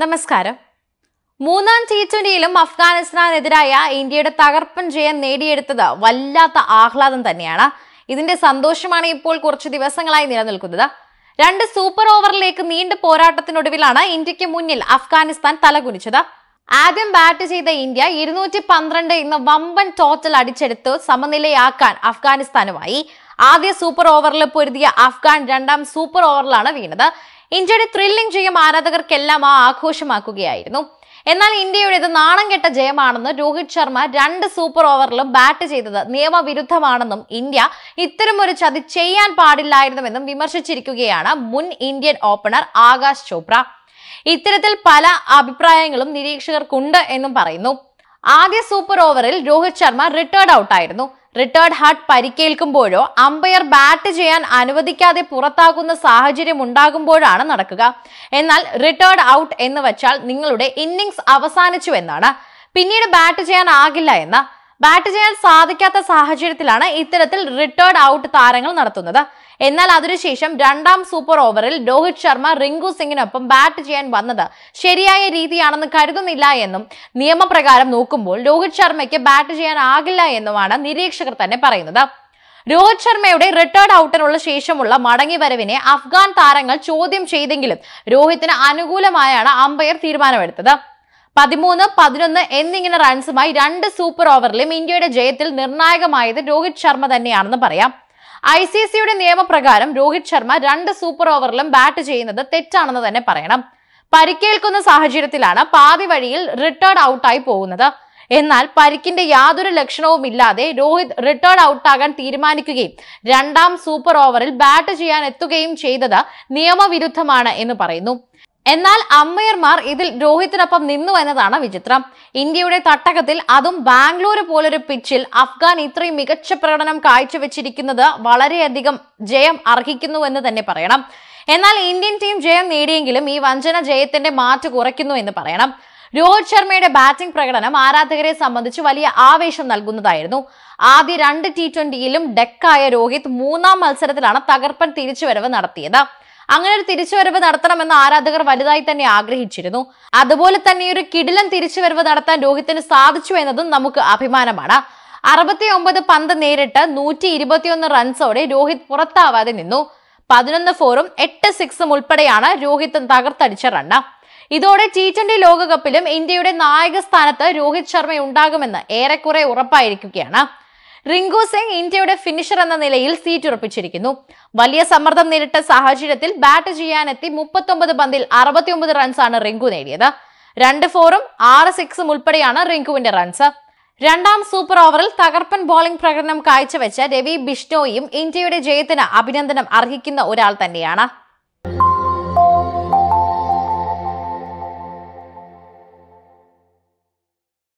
നമസ്കാരം മൂന്നാം ടി ട്വന്റിയിലും അഫ്ഗാനിസ്ഥാനെതിരായ ഇന്ത്യയുടെ തകർപ്പൻ ജയം നേടിയെടുത്തത് വല്ലാത്ത ആഹ്ലാദം തന്നെയാണ് ഇതിന്റെ സന്തോഷമാണ് ഇപ്പോൾ കുറച്ച് ദിവസങ്ങളായി നിലനിൽക്കുന്നത് രണ്ട് സൂപ്പർ ഓവറിലേക്ക് നീണ്ട പോരാട്ടത്തിനൊടുവിലാണ് ഇന്ത്യക്ക് മുന്നിൽ അഫ്ഗാനിസ്ഥാൻ തലകുനിച്ചത് ആദ്യം ബാറ്റ് ചെയ്ത ഇന്ത്യ ഇരുന്നൂറ്റി പന്ത്രണ്ട് എന്ന വമ്പൻ ടോട്ടൽ അടിച്ചെടുത്ത് സമനിലയാക്കാൻ അഫ്ഗാനിസ്ഥാനുമായി ആദ്യ സൂപ്പർ ഓവറിൽ പൊരുതിയ അഫ്ഗാൻ രണ്ടാം സൂപ്പർ ഓവറിലാണ് വീണത് ഇന്ത്യയുടെ ത്രില്ലിംഗ് ജയം ആരാധകർക്കെല്ലാം ആ ആഘോഷമാക്കുകയായിരുന്നു എന്നാൽ ഇത് നാണം കെട്ട ജയമാണെന്ന് രോഹിത് ശർമ്മ രണ്ട് സൂപ്പർ ഓവറിലും ബാറ്റ് ചെയ്തത് നിയമവിരുദ്ധമാണെന്നും ഇന്ത്യ ഇത്തരമൊരു ചതി ചെയ്യാൻ പാടില്ലായിരുന്നുവെന്നും വിമർശിച്ചിരിക്കുകയാണ് മുൻ ഇന്ത്യൻ ഓപ്പണർ ആകാശ് ചോപ്ര ഇത്തരത്തിൽ പല അഭിപ്രായങ്ങളും നിരീക്ഷകർക്കുണ്ട് എന്നും പറയുന്നു ആദ്യ സൂപ്പർ ഓവറിൽ രോഹിത് ശർമ്മ റിട്ടേർഡ് ഔട്ടായിരുന്നു റിട്ടേർഡ് ഹാർട്ട് പരിക്കേൽക്കുമ്പോഴോ അമ്പയർ ബാറ്റ് ചെയ്യാൻ അനുവദിക്കാതെ പുറത്താകുന്ന സാഹചര്യം ഉണ്ടാകുമ്പോഴാണ് നടക്കുക എന്നാൽ റിട്ടേർഡ് ഔട്ട് എന്ന് വച്ചാൽ നിങ്ങളുടെ ഇന്നിംഗ്സ് അവസാനിച്ചു എന്നാണ് പിന്നീട് ബാറ്റ് ചെയ്യാൻ ആകില്ല എന്ന ബാറ്റ് ചെയ്യാൻ സാധിക്കാത്ത സാഹചര്യത്തിലാണ് ഇത്തരത്തിൽ റിട്ടേർഡ് ഔട്ട് താരങ്ങൾ നടത്തുന്നത് എന്നാൽ അതിനുശേഷം രണ്ടാം സൂപ്പർ ഓവറിൽ രോഹിത് ശർമ്മ റിങ്കു സിംഗിനൊപ്പം ബാറ്റ് ചെയ്യാൻ വന്നത് ശരിയായ രീതിയാണെന്ന് കരുതുന്നില്ല എന്നും നിയമപ്രകാരം നോക്കുമ്പോൾ രോഹിത് ശർമ്മയ്ക്ക് ബാറ്റ് ചെയ്യാനാകില്ല എന്നുമാണ് നിരീക്ഷകർ തന്നെ പറയുന്നത് രോഹിത് ശർമ്മയുടെ റിട്ടേർഡ് ഔട്ടിനുള്ള ശേഷമുള്ള മടങ്ങിവരവിനെ അഫ്ഗാൻ താരങ്ങൾ ചോദ്യം ചെയ്തെങ്കിലും രോഹിത്തിന് അനുകൂലമായാണ് അമ്പയർ തീരുമാനമെടുത്തത് പതിമൂന്ന് പതിനൊന്ന് എന്നിങ്ങനെ റൺസുമായി രണ്ട് സൂപ്പർ ഓവറിലും ഇന്ത്യയുടെ ജയത്തിൽ നിർണായകമായത് രോഹിത് ശർമ്മ തന്നെയാണെന്ന് പറയാം ഐ സി സിയുടെ നിയമപ്രകാരം രോഹിത് ശർമ്മ രണ്ട് സൂപ്പർ ഓവറിലും ബാറ്റ് ചെയ്യുന്നത് തെറ്റാണെന്ന് തന്നെ പറയണം പരിക്കേൽക്കുന്ന സാഹചര്യത്തിലാണ് പാതി വഴിയിൽ റിട്ടേർഡ് ഔട്ടായി പോകുന്നത് എന്നാൽ പരിക്കിന്റെ യാതൊരു ലക്ഷണവും ഇല്ലാതെ രോഹിത് റിട്ടേർഡ് ഔട്ടാകാൻ തീരുമാനിക്കുകയും രണ്ടാം സൂപ്പർ ഓവറിൽ ബാറ്റ് ചെയ്യാൻ എത്തുകയും ചെയ്തത് നിയമവിരുദ്ധമാണ് എന്ന് പറയുന്നു എന്നാൽ അമ്മയർമാർ ഇതിൽ രോഹിത്തിനൊപ്പം നിന്നു എന്നതാണ് വിചിത്രം ഇന്ത്യയുടെ തട്ടകത്തിൽ അതും ബാംഗ്ലൂര് പോലൊരു പിച്ചിൽ അഫ്ഗാൻ ഇത്രയും മികച്ച പ്രകടനം കാഴ്ചവെച്ചിരിക്കുന്നത് വളരെയധികം ജയം അർഹിക്കുന്നു എന്ന് തന്നെ പറയണം എന്നാൽ ഇന്ത്യൻ ടീം ജയം നേടിയെങ്കിലും ഈ വഞ്ചന ജയത്തിന്റെ മാറ്റ് കുറയ്ക്കുന്നു എന്ന് പറയണം രോഹിത് ശർമ്മയുടെ ബാറ്റിംഗ് പ്രകടനം ആരാധകരെ സംബന്ധിച്ച് വലിയ ആവേശം നൽകുന്നതായിരുന്നു ആദ്യ രണ്ട് ടി ട്വന്റിയിലും ഡെക്കായ രോഹിത് മൂന്നാം മത്സരത്തിലാണ് തകർപ്പൻ തിരിച്ചുവരവ് നടത്തിയത് അങ്ങനെ ഒരു തിരിച്ചുവരവ് നടത്തണമെന്ന് ആരാധകർ വലുതായി തന്നെ ആഗ്രഹിച്ചിരുന്നു അതുപോലെ തന്നെ ഒരു കിടിലൻ തിരിച്ചുവരവ് നടത്താൻ രോഹിത്തിന് സാധിച്ചു എന്നതും നമുക്ക് അഭിമാനമാണ് അറുപത്തി ഒമ്പത് പന്ത് നേരിട്ട് നൂറ്റി ഇരുപത്തിയൊന്ന് റൺസോടെ രോഹിത് പുറത്താവാതെ നിന്നു പതിനൊന്ന് ഫോറും എട്ട് സിക്സും ഉൾപ്പെടെയാണ് രോഹിത് തകർത്തടിച്ച റണ്ണ ഇതോടെ ടി ട്വന്റി ലോകകപ്പിലും ഇന്ത്യയുടെ നായക സ്ഥാനത്ത് രോഹിത് ശർമ്മ ഉണ്ടാകുമെന്ന് ഏറെക്കുറെ ഉറപ്പായിരിക്കുകയാണ് റിങ്കു സിംഗ് ഇന്ത്യയുടെ ഫിനിഷർ എന്ന നിലയിൽ സീറ്റ് ഉറപ്പിച്ചിരിക്കുന്നു വലിയ സമ്മർദ്ദം നേരിട്ട സാഹചര്യത്തിൽ ബാറ്റ് ചെയ്യാനെത്തി മുപ്പത്തൊമ്പത് പന്തിൽ അറുപത്തിയൊമ്പത് റൺസാണ് റിങ്കു നേടിയത് രണ്ട് ഫോറും ആറ് സിക്സും ഉൾപ്പെടെയാണ് റിങ്കുവിന്റെ റൺസ് രണ്ടാം സൂപ്പർ ഓവറിൽ തകർപ്പൻ ബോളിംഗ് പ്രകടനം കാഴ്ചവെച്ച രവി ബിഷ്ണോയും ഇന്ത്യയുടെ ജയത്തിന് അഭിനന്ദനം അർഹിക്കുന്ന ഒരാൾ തന്നെയാണ്